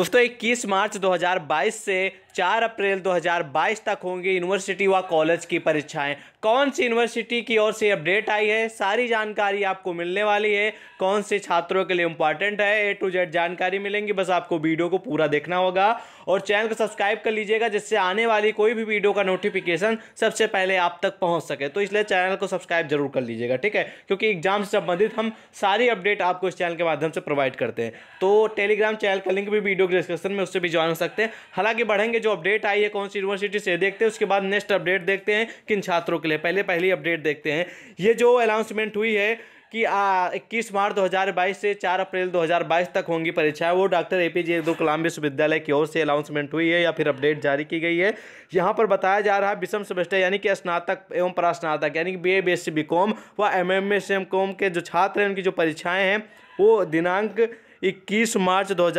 दोस्तों इक्कीस मार्च 2022 से 4 अप्रैल 2022 तक होंगी यूनिवर्सिटी व कॉलेज की परीक्षाएं कौन सी यूनिवर्सिटी की ओर से अपडेट आई है सारी जानकारी आपको मिलने वाली है कौन से छात्रों के लिए इंपॉर्टेंट है ए टू जेड जानकारी मिलेंगी बस आपको वीडियो को पूरा देखना होगा और चैनल को सब्सक्राइब कर लीजिएगा जिससे आने वाली कोई भी वीडियो का नोटिफिकेशन सबसे पहले आप तक पहुँच सके तो इसलिए चैनल को सब्सक्राइब जरूर कर लीजिएगा ठीक है क्योंकि एग्जाम से संबंधित हम सारी अपडेट आपको इस चैनल के माध्यम से प्रोवाइड करते हैं तो टेलीग्राम चैनल का लिंक भी वीडियो लोग डिस्कशन में उससे भी ज्वाइन हो सकते हैं हालांकि बढ़ेंगे जो अपडेट आई है कौन सी यूनिवर्सिटी से देखते हैं उसके बाद नेक्स्ट अपडेट देखते हैं किन छात्रों के लिए पहले पहली अपडेट देखते हैं ये जो अनाउंसमेंट हुई है कि इक्कीस मार्च 2022 से 4 अप्रैल 2022 तक होंगी परीक्षाएं वो doctor A P J Abdul Kalam विश्वविद्यालय की ओर से अनाउंसमेंट हुई है या फिर अपडेट जारी की गई है यहाँ पर बताया जा रहा है विषम सेमेस्टर यानी कि स्नातक एवं परास्नातक यानी कि B A B S C B com व M M S M com के जो छात्र हैं उनकी जो परीक्षाएँ हैं वो दिनांक इक्कीस मार्च दो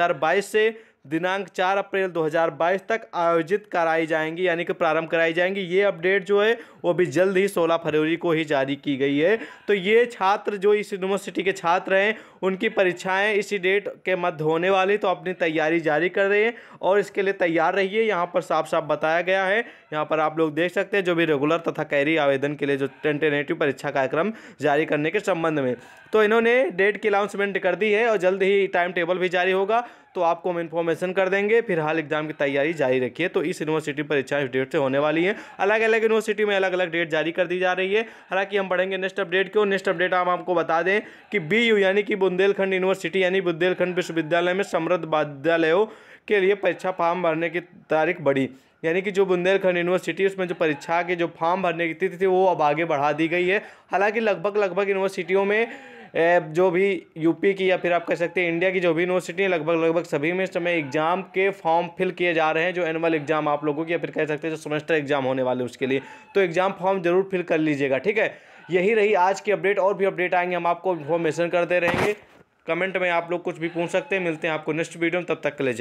से दिनांक 4 अप्रैल 2022 तक आयोजित कराई जाएंगी यानी कि प्रारंभ कराई जाएंगी ये अपडेट जो है वो भी जल्द ही 16 फरवरी को ही जारी की गई है तो ये छात्र जो इस यूनिवर्सिटी के छात्र हैं उनकी परीक्षाएं इसी डेट के मध्य होने वाली तो अपनी तैयारी जारी कर रहे हैं और इसके लिए तैयार रहिए यहाँ पर साफ साफ बताया गया है यहाँ पर आप लोग देख सकते हैं जो भी रेगुलर तथा कैरी आवेदन के लिए जो टेंटेनेटिव परीक्षा कार्यक्रम जारी करने के संबंध में तो इन्होंने डेट की अनाउंसमेंट कर दी है और जल्द ही टाइम टेबल भी जारी होगा तो आपको हम इन्फॉर्मेशन मेंशन कर देंगे फिलहाल एग्जाम की तैयारी जारी रखिए तो इस यूनिवर्सिटी परीक्षाएं डेट से होने वाली है अलग अलग यूनिवर्सिटी में अलग अलग डेट जारी कर दी जा रही है हालांकि हम पढ़ेंगे नेक्स्ट अपडेट क्यों नेक्स्ट अपडेट हम आपको बता दें कि बी यू यानी कि बुंदेलखंड यूनिवर्सिटी यानी बुंदेलखंड विश्वविद्यालय में समृद्ध विद्यालयों के लिए परीक्षा फॉर्म भरने की तारीख बढ़ी यानी कि जो बुंदेलखंड यूनिवर्सिटी उसमें जो परीक्षा के जो फॉर्म भरने की तिथि थी वो अब आगे बढ़ा दी गई है हालांकि लगभग लगभग यूनिवर्सिटियों में जो भी यूपी की या फिर आप कह सकते हैं इंडिया की जो भी यूनिवर्सिटी लगभग लगभग सभी में इस समय एग्ज़ाम के फॉर्म फिल किए जा रहे हैं जो एनुअल एग्ज़ाम आप लोगों की या फिर कह सकते हैं जो सेमेस्टर एग्ज़ाम होने वाले उसके लिए तो एग्ज़ाम फॉर्म जरूर फिल कर लीजिएगा ठीक है यही रही आज की अपडेट और भी अपडेट आएंगे हम आपको इन्फॉर्मेशन करते रहेंगे कमेंट में आप लोग कुछ भी पूछ सकते हैं मिलते हैं आपको नेक्स्ट वीडियो में तब तक के लिए